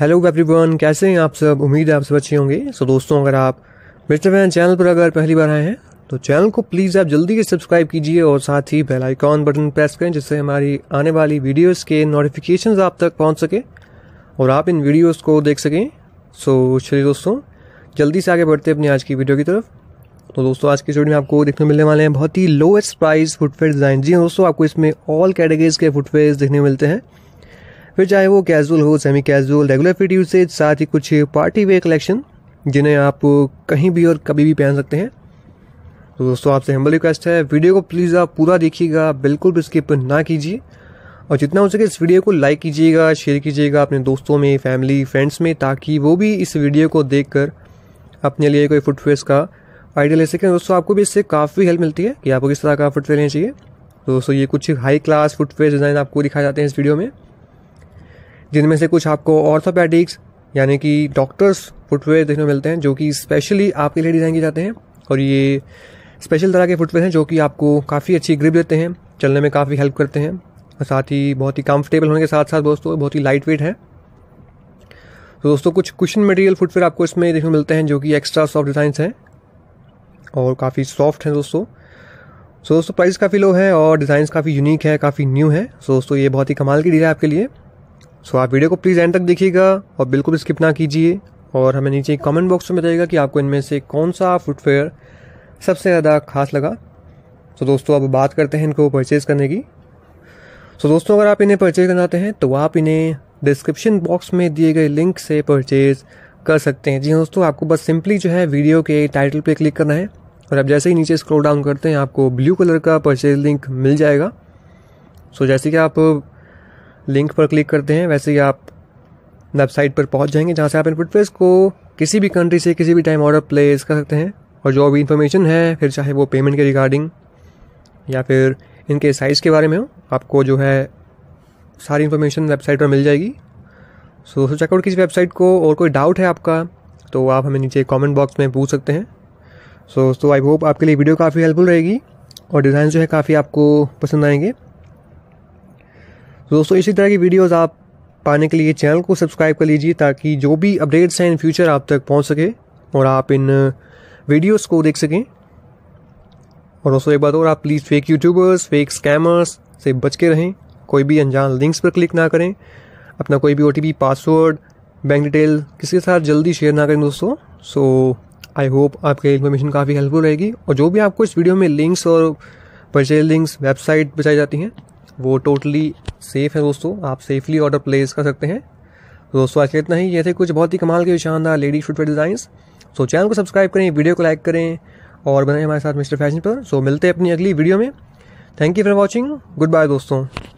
hello everyone कैसे हैं आप सब उम्मीद है आप सब अच्छे होंगे सो so, दोस्तों अगर आप मिस्टर वैन चैनल पर अगर पहली बार आए हैं तो चैनल को प्लीज़ आप जल्दी से सब्सक्राइब कीजिए और साथ ही बेल आइकॉन बटन प्रेस करें जिससे हमारी आने वाली वीडियोस के नोटिफिकेशंस आप तक पहुंच सके और आप इन वीडियोस को देख सकें सो so, चलिए दोस्तों जल्दी से आगे बढ़ते अपनी आज की वीडियो की तरफ तो दोस्तों आज की वीडियो में आपको देखने मिलने वाले हैं बहुत ही लोएस्ट प्राइस फुटवेयर डिज़ाइन जी हाँ दोस्तों आपको इसमें ऑल कैटेगरीज के फुटवेयर देखने मिलते हैं फिर चाहे वो कैजुअल हो semi casual regular fit usage साथ ही कुछ पार्टी वेयर कलेक्शन जिन्हें आप कहीं भी और कभी भी पहन सकते हैं तो दोस्तों आपसे हम्बल रिक्वेस्ट है वीडियो को प्लीज़ आप पूरा देखिएगा बिल्कुल भी स्किप ना कीजिए और जितना हो सके इस वीडियो को लाइक कीजिएगा शेयर कीजिएगा अपने दोस्तों में फैमिली फ्रेंड्स में ताकि वो भी इस वीडियो को देख कर अपने लिए कोई फुटवेयर का आइडिया ले सकें दोस्तों आपको भी इससे काफ़ी हेल्प मिलती है कि आपको किस तरह का फुटवेयर लेना चाहिए दोस्तों ये कुछ हाई क्लास फुटवेयर डिज़ाइन आपको दिखाए जाते हैं इस वीडियो में जिनमें से कुछ आपको ऑर्थोपैडिक्स यानी कि डॉक्टर्स फुटवेयर देखने को मिलते हैं जो कि स्पेशली आपके लिए डिज़ाइन किए जाते हैं और ये स्पेशल तरह के फुटवेयर हैं जो कि आपको काफ़ी अच्छी ग्रिप देते हैं चलने में काफ़ी हेल्प करते हैं और साथ ही बहुत ही कंफर्टेबल होने के साथ साथ दोस्तों बहुत ही लाइट वेट है तो दोस्तों कुछ कुशन मटेरियल फुटवेयर आपको इसमें देखने को मिलते हैं जो कि एक्स्ट्रा सॉफ्ट डिज़ाइंस हैं और काफ़ी सॉफ्ट हैं दोस्तों सो दोस्तों प्राइस काफ़ी लो है और डिज़ाइंस काफ़ी यूनिक है काफ़ी न्यू है सो दोस्तों ये बहुत ही कमाल की डील है आपके लिए सो आप वीडियो को प्लीज़ एंड तक देखिएगा और बिल्कुल स्किप ना कीजिए और हमें नीचे कमेंट बॉक्स में बताइएगा कि आपको इनमें से कौन सा फुटवेयर सबसे ज़्यादा खास लगा तो दोस्तों अब बात करते हैं इनको परचेज़ करने की सो दोस्तों अगर आप इन्हें परचेज़ करना चाहते हैं तो आप इन्हें डिस्क्रिप्शन बॉक्स में दिए गए लिंक से परचेज़ कर सकते हैं जी हाँ, दोस्तों आपको बस सिंपली जो है वीडियो के टाइटल पे क्लिक करना है और आप जैसे ही नीचे स्क्रॉल डाउन करते हैं आपको ब्लू कलर का परचेज लिंक मिल जाएगा सो जैसे कि आप लिंक पर क्लिक करते हैं वैसे ही आप वेबसाइट पर पहुंच जाएंगे जहां से आप इनपुट फेस को किसी भी कंट्री से किसी भी टाइम ऑर्डर प्लेस कर सकते हैं और जो भी इन्फॉर्मेशन है फिर चाहे वो पेमेंट के रिगार्डिंग या फिर इनके साइज़ के बारे में हो आपको जो है सारी इन्फॉर्मेशन वेबसाइट पर मिल जाएगी सो सो चेकआउट किसी वेबसाइट को और कोई डाउट है आपका तो आप हमें नीचे कमेंट बॉक्स में पूछ सकते हैं सो दोस्तों आई होप आपके लिए वीडियो काफ़ी हेल्पफुल रहेगी और डिज़ाइन जो है काफ़ी आपको पसंद आएंगे दोस्तों इसी तरह की वीडियोस आप पाने के लिए चैनल को सब्सक्राइब कर लीजिए ताकि जो भी अपडेट्स हैं इन फ्यूचर आप तक पहुंच सके और आप इन वीडियोस uh, को देख सकें और दोस्तों एक बात और आप please fake YouTubers fake scammers से बच के रहें कोई भी अनजान लिंक्स पर क्लिक ना करें अपना कोई भी ओ पासवर्ड बैंक डिटेल किसी के साथ जल्दी शेयर ना करें दोस्तों सो आई होप आपके इन्फॉर्मेशन काफ़ी हेल्पफुल रहेगी और जो भी आपको इस वीडियो में लिंक्स और परचेज लिंक्स वेबसाइट बचाई जाती हैं वो टोटली सेफ़ है दोस्तों आप सेफली ऑर्डर प्लेस कर सकते हैं तो दोस्तों आज के इतना ही ये थे कुछ बहुत ही कमाल के शानदार lady footwear designs so channel को सब्सक्राइब करें वीडियो को लाइक करें और बनाए हमारे साथ मिस्टर फैशन पर सो मिलते हैं अपनी अगली वीडियो में thank you for watching good bye दोस्तों